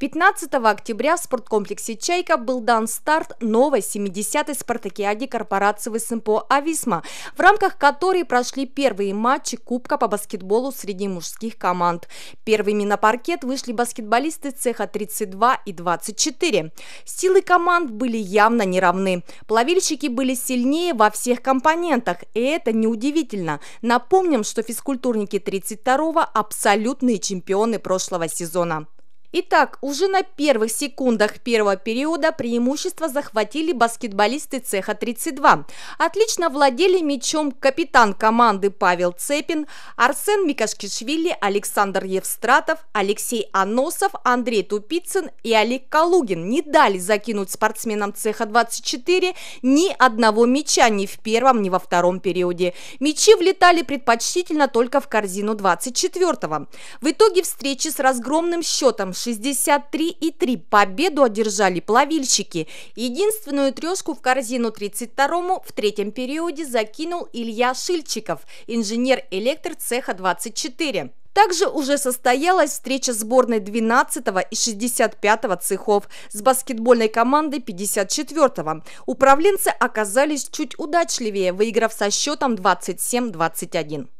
15 октября в спорткомплексе «Чайка» был дан старт новой 70-й спартакиаде корпорации ВСМПО «Ависма», в рамках которой прошли первые матчи Кубка по баскетболу среди мужских команд. Первыми на паркет вышли баскетболисты цеха 32 и 24. Силы команд были явно неравны. Плавильщики были сильнее во всех компонентах, и это неудивительно. Напомним, что физкультурники 32-го – абсолютные чемпионы прошлого сезона. Итак, уже на первых секундах первого периода преимущество захватили баскетболисты цеха 32. Отлично владели мячом капитан команды Павел Цепин, Арсен Микашкишвили, Александр Евстратов, Алексей Аносов, Андрей Тупицын и Олег Калугин не дали закинуть спортсменам цеха 24 ни одного мяча ни в первом, ни во втором периоде. Мячи влетали предпочтительно только в корзину 24 -го. В итоге встречи с разгромным счетом 63,3 победу одержали плавильщики. Единственную трешку в корзину 32-му в третьем периоде закинул Илья Шильчиков, инженер-электр цеха 24. Также уже состоялась встреча сборной 12 го и 65 го цехов с баскетбольной командой 54. -го. Управленцы оказались чуть удачливее, выиграв со счетом 27-21.